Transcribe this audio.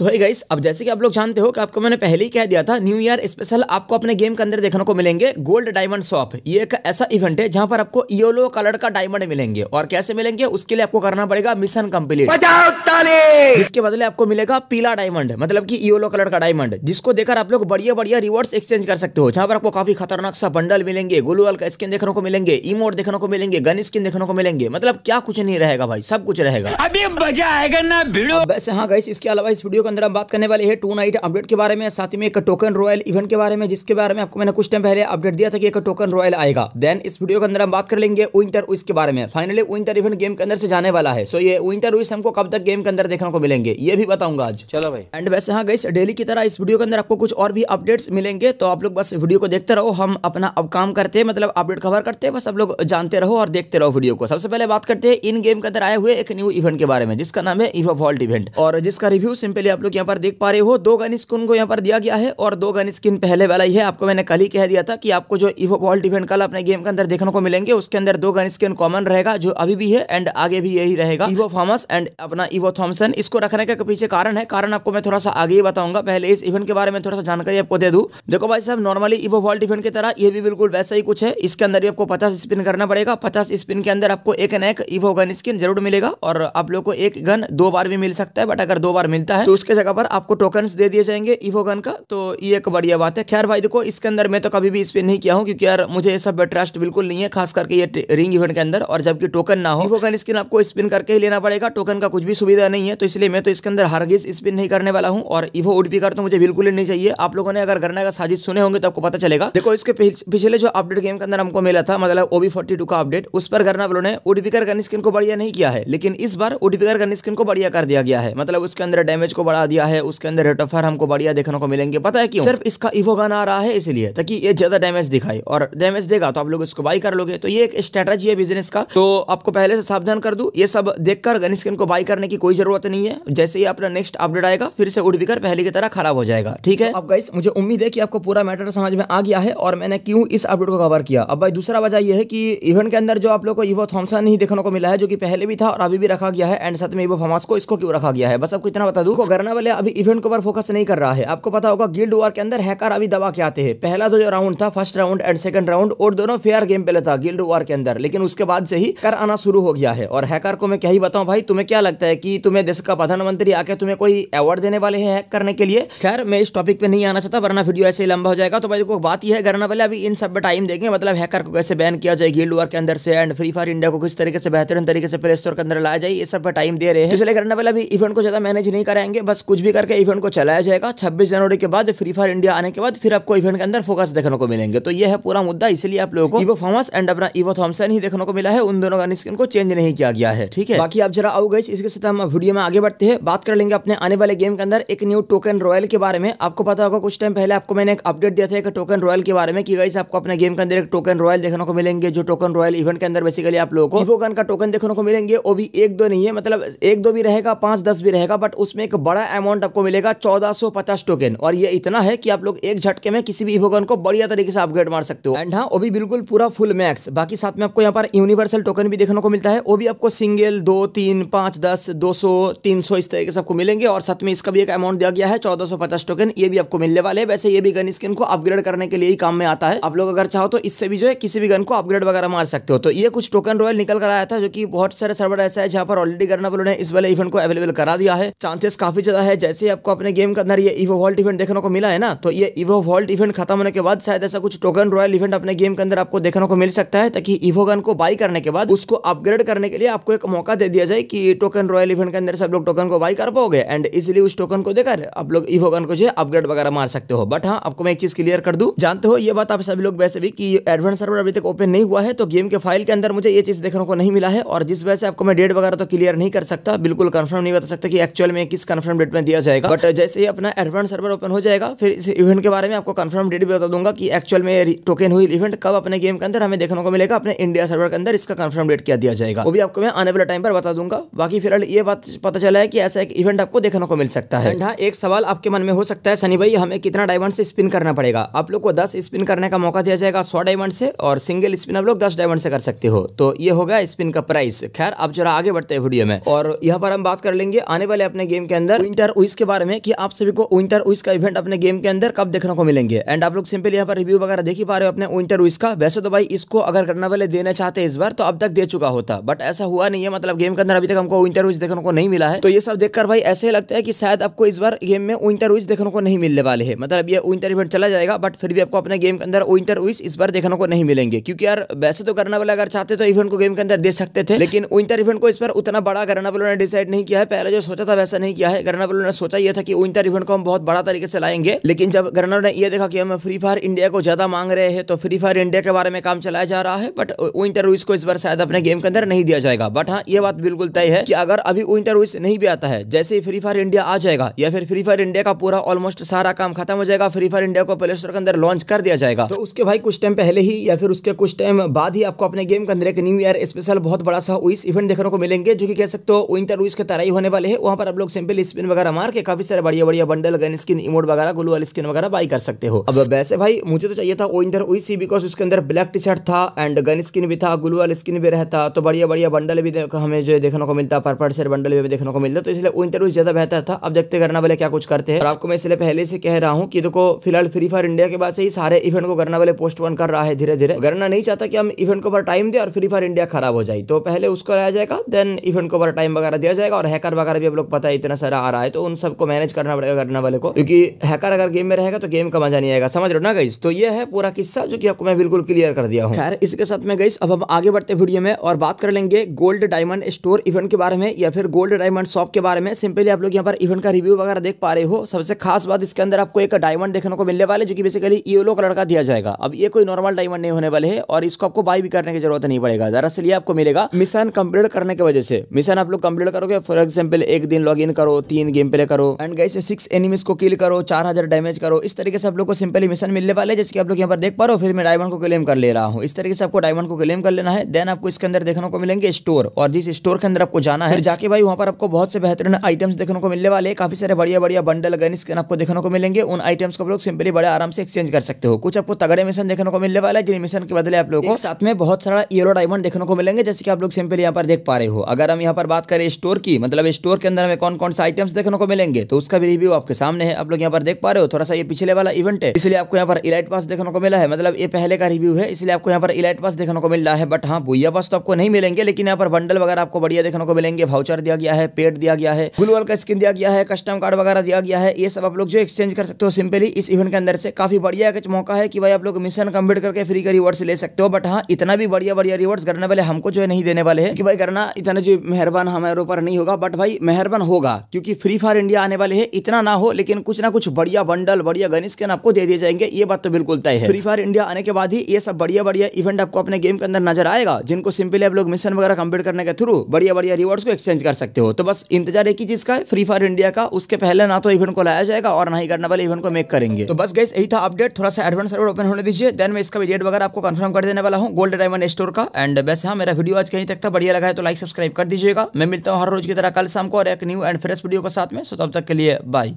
तो है गाइस अब जैसे कि आप लोग जानते हो कि आपको मैंने पहले ही कह दिया था न्यू ईयर स्पेशल आपको अपने गेम के अंदर देखने को मिलेंगे गोल्ड डायमंड शॉप ये एक ऐसा इवेंट है जहां पर आपको येलो कलर का डायमंड मिलेंगे और कैसे मिलेंगे उसके लिए आपको करना पड़ेगा मिशन कम्प्लीट जिसके बदले आपको मिलेगा पीला डायमंड मतलब की येलो कलर का डायमंड जिसको देखकर आप लोग बढ़िया बढ़िया रिवॉर्ड एक्सचेंज कर सकते हो जहां पर आपको काफी खतरनाक सा बंडल मिलेंगे गोलूवाल का स्किन देखने को मिलेंगे इमोट देखने को मिलेंगे गन स्किन देखने को मिलेंगे मतलब क्या कुछ नहीं रहेगा भाई सब कुछ रहेगा अभी मजा आएगा ना वैसे हाँ गाइस इसके अलावा इस वीडियो अंदर हम बात करने वाले हैं टू नाइट अपडेट के बारे में साथ ही में एक टोकन रॉयल इवेंट के बारे में जिसके बारे में आपको मैंने कुछ टाइम पहले अपडेट दिया था कि एक टोकन रॉयल आएगा देन इस वीडियो के अंदर हम बात कर लेंगे विंटर उइस के बारे में फाइनली विंटर इवेंट गेम के अंदर से जाने वाला है सो ये विंटर उइस हमको कब तक गेम के अंदर देखने को मिलेंगे ये भी बताऊंगा आज चलो भाई एंड वैसे हाँ गई डेली की तरह इस वीडियो के अंदर आपको कुछ और भी अपडेट्स मिलेंगे तो आप लोग बस वीडियो को देखते रहो हम अपना अब काम करते हैं मतलब अपडेट कवर करते हैं बस आप लोग जानते रहो और देखते रहो वीडियो को सबसे पहले बात करते हैं इन गेम के अंदर आए हुए एक न्यू इवेंट के बारे में जिसका नाम है इवा वॉल्ट इवेंट और जिसका रिव्यू सिंपली आप लोग यहाँ पर देख पा रहे हो दो गन स्किन को यहाँ पर दिया गया है और दो गन स्किन पहले वाला ही है आपको मैंने कल ही कह दिया था कि आपको जो इवो वॉल डिफेंड कल अपने गेम के अंदर देखने को मिलेंगे उसके अंदर दो गन स्किन कॉमन रहेगा जो अभी भी है एंड आगे भी यही रहेगा इवो फार्मस एंड अपना इवो थॉमसन इसको रखने का पीछे कारण है कारण आपको मैं थोड़ा सा आगे ही बताऊंगा पहले इस इवेंट के बारे में थोड़ा सा जानकारी आपको दे दू देखो भाई साहब नॉर्मली इवो वॉल डिफेंड की तरह ये भी बिल्कुल वैसा ही कुछ है इसके अंदर भी आपको पचास स्पिन करना पड़ेगा पचास स्पिन के अंदर आपको एक न एक इवो गन स्किन जरूर मिलेगा और आप लोग को एक गन दो बार भी मिल सकता है बट अगर दो बार मिलता है तो उसके जगह पर आपको टोकन्स दे दिए जाएंगे ईवो गन का तो ये एक बढ़िया बात है खैर भाई देखो इसके अंदर मैं तो कभी भी इस पर नहीं किया हूँ क्योंकि यार मुझे ये सब ट्रस्ट बिल्कुल नहीं है खास करके ये रिंग इवेंट के अंदर और जबकि टोकन ना हो ईवो गन स्किन आपको स्पिन करके ही लेना पड़ेगा टोकन का कुछ भी सुविधा नहीं है तो इसलिए मैं तो इसके अंदर हरगिज स्पिन नहीं करने वाला हूँ और ईवो उड भी कर तो मुझे बिल्कुल ही नहीं चाहिए आप लोगों ने अगर गन्ना का साजिश सुने होंगे तो आपको पता चलेगा देखो इसके पिछले जो अपडेट गेम के अंदर हमको मिला था मतलब ओबी फोर्टी का अपडेट उस पर घरना वालों ने उडबिकर गन स्किन को बढ़िया नहीं किया है लेकिन इस बार उडबिकर गन स्किन को बढ़िया कर दिया गया है मतलब उसके अंदर डैमेज को बढ़ा दिया है उसके अंदर रेट ऑफ फायर हमको बढ़िया देखने को मिलेंगे पता है क्यों सिर्फ इसका इवो गन आ रहा है इसलिए ताकि ये ज्यादा डैमेज दिखाए और डैमेज देगा तो आप लोग इसको बाई कर लोगे तो ये एक स्ट्रेटेजी है बिजनेस का तो आपको पहले से सावधान कर दू ये सब देखकर गन स्किन को बाई करने की कोई जरूरत नहीं है जैसे ही अपना नेक्स्ट अपडेट आएगा फिर से उड़ बिकर पहले की तरह खराब हो जाएगा ठीक है तो अब गाइस मुझे उम्मीद है कि आपको पूरा मैटर समझ में आ गया है और मैंने क्यों इस अपडेट को कवर किया अब भाई दूसरा वजह यह है कि इवेंट के अंदर जो आप लोग को इवो थॉमसन ही देखने को मिला है जो कि पहले भी था और अभी भी रखा गया है एंड साथ में इवो फॉमास को इसको क्यों रखा गया है बस आपको इतना बता दू अगर करने वाले अभी इवेंट के ऊपर फोकस नहीं कर रहा है आपको पता होगा गिल्ड वॉर के अंदर हैकर अभी दबा के आते हैं पहला तो जो राउंड था first round and second round और दोनों फेयर गेम पहले था गिल्ड वॉर के अंदर लेकिन उसके बाद से ही कर आना शुरू हो गया है और हैकर को मैं क्या ही बताऊँ भाई तुम्हें क्या लगता है की तुम्हें देश का प्रधानमंत्री आके तुम्हें कोई अवार्ड देने वाले हैक करने के लिए खैर मैं इस टॉपिक पे नहीं आना चाहता वरना वीडियो ऐसे ही लंबा हो जाएगा तो भाई को बात यह है करना पहले अभी इन सब टाइम देंगे मतलब हैकर को कैसे बैन किया जाए गिल्ड वॉर के अंदर से एंड फ्री फायर इंडिया को किस तरीके से बेहतरीन तरीके से प्ले स्टोर के अंदर लाया जाए ये सब टाइम दे रहे हैं तो इसलिए करना पहले अभी इवेंट को ज्यादा मैनेज नहीं कराएंगे बस कुछ भी करके इवेंट को चलाया जाएगा छब्बीस जनवरी के बाद फ्री फायर इंडिया आने के बाद फिर आपको इवेंट के अंदर फोकस देखने को मिलेंगे तो ये है पूरा मुद्दा इसलिए आप लोगों को इवो फॉमस एंड अपना इवो थॉमसन ही देखने को मिला है उन दोनों का स्किन को चेंज नहीं किया गया है ठीक है बाकी आप जरा आओगे इसके साथ हम वीडियो में आगे बढ़ते हैं बात कर लेंगे अपने आने वाले गेम के अंदर एक न्यू टोकन रॉयल के बारे में आपको पता होगा कुछ टाइम पहले आपको मैंने एक अपडेट दिया था एक टोकन रॉयल के बारे में कि गई आपको अपने गेम के अंदर एक टोकन रॉयल देखने को मिलेंगे जो टोकन रॉयल इवेंट के अंदर बेसिकली आप लोगों को का टोकन देखने को मिलेंगे वो भी एक दो नहीं है मतलब एक दो भी रहेगा पांच दस भी रहेगा बट उसमें एक बड़ा बड़ा अमाउंट आपको मिलेगा चौदह टोकन और ये इतना है कि आप लोग एक झटके में किसी भी इवोकन को बढ़िया तरीके से अपग्रेड मार सकते हो एंड हाँ वो भी बिल्कुल पूरा फुल मैक्स बाकी साथ में आपको यहाँ पर यूनिवर्सल टोकन भी देखने को मिलता है वो भी आपको सिंगल दो तीन पांच दस दो सौ इस तरीके से आपको मिलेंगे और साथ में इसका भी एक अमाउंट दिया गया है चौदह टोकन ये भी आपको मिलने वाले वैसे ये भी गन स्किन को अपग्रेड करने के लिए ही काम में आता है आप लोग अगर चाहो तो इससे भी जो है किसी भी गन को अपग्रेड वगैरह मार सकते हो तो ये कुछ टोकन रॉयल निकल कर आया था जो कि बहुत सारे सर्वर ऐसा है जहाँ पर ऑलरेडी गन वालों ने इस वाले इवेंट को अवेलेबल करा दिया है चांसेस काफी चला है जैसे ही आपको अपने गेम के अंदर ये इवो वॉल्ट इवेंट देखने को मिला है ना तो ये इवो वॉल्ट इवेंट खत्म होने के बाद शायद ऐसा कुछ टोकन रॉयल इवेंट अपने गेम के अंदर आपको देखने को मिल सकता है ताकि इवो गन को बाई करने के बाद उसको अपग्रेड करने के लिए आपको एक मौका दे दिया जाए कि टोकन रॉयल इवेंट के अंदर सब लोग टोकन को बाई कर पाओगे एंड इसलिए उस टोकन को देकर आप लोग इवो गन को जो है अपग्रेड वगैरह मार सकते हो बट हाँ आपको मैं एक चीज क्लियर कर दू जानते हो ये बात आप सभी लोग वैसे भी की एडवेंस सर्वर अभी तक ओपन नहीं हुआ है तो गेम के फाइल के अंदर मुझे ये चीज देखने को नहीं मिला है और जिस वजह से आपको मैं डेट वगैरह तो क्लियर नहीं कर सकता बिल्कुल कंफर्म नहीं बता सकता कि एक्चुअल में किस कंफर्म अपडेट में दिया जाएगा बट uh, जैसे ही अपना एडवांस सर्वर ओपन हो जाएगा फिर इस इवेंट के बारे में आपको कंफर्म डेट भी बता दूंगा कि एक्चुअल में टोकन हुई इवेंट कब अपने गेम के अंदर हमें देखने को मिलेगा अपने इंडिया सर्वर के अंदर इसका कंफर्म डेट क्या दिया जाएगा वो भी आपको मैं आने वाले टाइम पर बता दूंगा बाकी फिलहाल ये बात पता चला है कि ऐसा एक इवेंट आपको देखने को मिल सकता है हाँ, एक सवाल आपके मन में हो सकता है सनी भाई हमें कितना डायमंड से स्पिन करना पड़ेगा आप लोग को दस स्पिन करने का मौका दिया जाएगा सौ डायमंड से और सिंगल स्पिन आप लोग दस डायमंड से कर सकते हो तो ये होगा स्पिन का प्राइस खैर आप जरा आगे बढ़ते हैं वीडियो में और यहाँ पर हम बात कर लेंगे आने वाले अपने गेम के अंदर विंटर उइस के बारे में कि आप सभी को विंटर उइस का इवेंट अपने गेम के अंदर कब देखने को मिलेंगे एंड आप लोग सिंपल यहाँ पर रिव्यू वगैरह देख ही पा रहे हो अपने विंटर उइस का वैसे तो भाई इसको अगर करना वाले देना चाहते इस बार तो अब तक दे चुका होता बट ऐसा हुआ नहीं है मतलब गेम के अंदर अभी तक हमको विंटर उइस देखने को नहीं मिला है तो ये सब देखकर भाई ऐसे ही लगता है कि शायद आपको इस बार गेम में विंटर उइस देखने को नहीं मिलने वाले है मतलब ये विंटर इवेंट चला जाएगा बट फिर भी आपको अपने गेम के अंदर विंटर उइस इस बार देखने को नहीं मिलेंगे क्योंकि यार वैसे तो करना वाले अगर चाहते तो इवेंट को गेम के अंदर दे सकते थे लेकिन विंटर इवेंट को इस बार उतना बड़ा करना वालों ने डिसाइड नहीं किया है पहले जो सोचा था वैसा नहीं किया है गर्नर ने सोचा यह था कि विंटर इवेंट को हम बहुत बड़ा तरीके से लाएंगे लेकिन जब गर्नर ने यह देखा कि हम फ्री फायर इंडिया को ज्यादा मांग रहे हैं तो फ्री फायर इंडिया के बारे में काम चलाया जा रहा है बट विंटर रूस को इस बार शायद अपने गेम के अंदर नहीं दिया जाएगा बट हाँ ये बात बिल्कुल तय है कि अगर अभी विंटर रूस नहीं भी आता है जैसे ही फ्री फायर इंडिया आ जाएगा या फिर फ्री फायर इंडिया का पूरा ऑलमोस्ट सारा काम खत्म हो जाएगा फ्री फायर इंडिया को प्ले स्टोर के अंदर लॉन्च कर दिया जाएगा तो उसके भाई कुछ टाइम पहले ही या फिर उसके कुछ टाइम बाद ही आपको अपने गेम के अंदर एक न्यू ईयर स्पेशल बहुत बड़ा सा इवेंट देखने को मिलेंगे जो कि कह सकते हो विंटर रूस के तरह ही होने वाले हैं वहां पर आप लोग सिंपल इस स्पिन वगैरह मार के काफी सारे बढ़िया बढ़िया बंडल गन स्किन इमोट वगैरह ग्लू वाली स्किन वगैरह बाई कर सकते हो अब वैसे भाई मुझे तो चाहिए था ओइंदर ओई सी बिकॉज उसके अंदर ब्लैक टी शर्ट था एंड गन स्किन भी था ग्लू वाली स्किन भी रहता तो बढ़िया बढ़िया बंडल भी हमें जो देखने को मिलता पर्पल शेयर बंडल भी देखने को मिलता तो इसलिए ओइंदर ओई ज्यादा बेहतर था अब देखते करना वाले क्या कुछ करते हैं आपको मैं इसलिए पहले से कह रहा हूँ कि देखो फिलहाल फ्री फायर इंडिया के बाद से ही सारे इवेंट को करना वाले पोस्ट कर रहा है धीरे धीरे करना नहीं चाहता कि हम इवेंट को ऊपर टाइम दे और फ्री फायर इंडिया खराब हो जाए तो पहले उसको लाया जाएगा देन इवेंट को ऊपर टाइम वगैरह दिया जाएगा और हैकर वगैरह भी आप लोग पता है इतना सारा आ रहा है तो उन सबको मैनेज करना पड़ेगा करने वाले को क्योंकि हैकर अगर गेम में रहेगा तो गेम का मजा नहीं आएगा समझ रहे हो ना गई तो ये है पूरा किस्सा जो कि आपको मैं बिल्कुल क्लियर कर दिया हूँ खैर इसके साथ में गई अब हम आगे बढ़ते वीडियो में और बात कर लेंगे गोल्ड डायमंड स्टोर इवेंट के बारे में या फिर गोल्ड डायमंड शॉप के बारे में सिंपली आप लोग यहाँ पर इवेंट का रिव्यू वगैरह देख पा रहे हो सबसे खास बात इसके अंदर आपको एक डायमंड देखने को मिलने वाले जो कि बेसिकली येलो कलर का दिया जाएगा अब ये कोई नॉर्मल डायमंड नहीं होने वाले है और इसको आपको बाय भी करने की जरूरत नहीं पड़ेगा दरअसल ये आपको मिलेगा मिशन कंप्लीट करने की वजह से मिशन आप लोग कंप्लीट करोगे फॉर एग्जाम्पल एक दिन लॉग करो तीन तीन गेम प्ले करो एंड गैसे से सिक्स एनिमीज को किल करो चार हजार डैमेज करो इस तरीके से आप लोग को सिंपली मिशन मिलने वाले जैसे आप लोग यहाँ पर देख पा रहे हो फिर मैं डायमंड को क्लेम कर ले रहा हूँ इस तरीके से आपको डायमंड को क्लेम कर लेना है देन आपको इसके अंदर देखने को मिलेंगे स्टोर और जिस स्टोर के अंदर आपको जाना है जाके भाई वहाँ पर आपको बहुत से बेहतरीन आइटम्स देखने को मिलने वाले काफी सारे बढ़िया बढ़िया बंडल गन स्किन आपको देखने को मिलेंगे उन आइटम्स को आप लोग सिंपली बड़े आराम से एक्सचेंज कर सकते हो कुछ आपको तगड़े मिशन देखने को मिलने वाला है जिन मिशन के बदले आप लोग को साथ में बहुत सारा येलो डायमंड देखने को मिलेंगे जैसे कि आप लोग सिंपली यहाँ पर देख पा रहे हो अगर हम यहाँ पर बात करें स्टोर की मतलब स्टोर के अंदर हमें कौन कौन सा आइटम इवेंट्स देखने को मिलेंगे तो उसका भी रिव्यू आपके सामने है आप लोग यहाँ पर देख पा रहे हो थोड़ा सा ये पिछले वाला इवेंट है इसलिए आपको यहाँ पर इलाइट पास देखने को मिला है मतलब ये पहले का रिव्यू है इसलिए आपको यहाँ पर इलाइट पास देखने को मिल रहा है बट हाँ भूया पास तो आपको नहीं मिलेंगे लेकिन यहाँ पर बंडल वगैरह आपको बढ़िया देखने को मिलेंगे भाउचर दिया गया है पेड दिया गया है फुल वॉल का स्किन दिया गया है कस्टम कार्ड वगैरह दिया गया है ये सब आप लोग जो एक्सचेंज कर सकते हो सिंपली इस इवेंट के अंदर से काफी बढ़िया एक मौका है कि भाई आप लोग मिशन कम्प्लीट करके फ्री का रिवॉर्ड्स ले सकते हो बट हाँ इतना भी बढ़िया बढ़िया रिवॉर्ड्स करने वाले हमको जो है नहीं देने वाले हैं कि भाई करना इतना जो मेहरबान हमारे ऊपर नहीं होगा बट भाई मेहरबान होगा क्योंकि फ्री फायर इंडिया आने वाले है इतना ना हो लेकिन कुछ ना कुछ बढ़िया बंडल बढ़िया गन स्किन आपको दे दिए जाएंगे ये बात तो बिल्कुल तय है फ्री फायर इंडिया आने के बाद ही ये सब बढ़िया बढ़िया इवेंट आपको अपने गेम के अंदर नजर आएगा जिनको सिंपली आप लोग मिशन वगैरह कंप्लीट करने के थ्रू बढ़िया बढ़िया रिवॉर्ड्स को एक्सचेंज कर सकते हो तो बस इंतजार एक ही चीज का फ्री फायर इंडिया का उसके पहले ना तो इवेंट को लाया जाएगा और ना ही करने वाले इवेंट को मेक करेंगे तो बस गैस यही था अपडेट थोड़ा सा एडवांस सर्वर ओपन होने दीजिए देन मैं इसका डेट वगैरह आपको कंफर्म कर देने वाला हूँ गोल्ड डायमंड स्टोर का एंड वैसे हाँ मेरा वीडियो आज कहीं तक था बढ़िया लगा है तो लाइक सब्सक्राइब कर दीजिएगा मैं मिलता हूँ हर रोज की तरह कल शाम को और एक न्यू एंड फ्रेश वीडियो साथ में सो तब तक के लिए बाय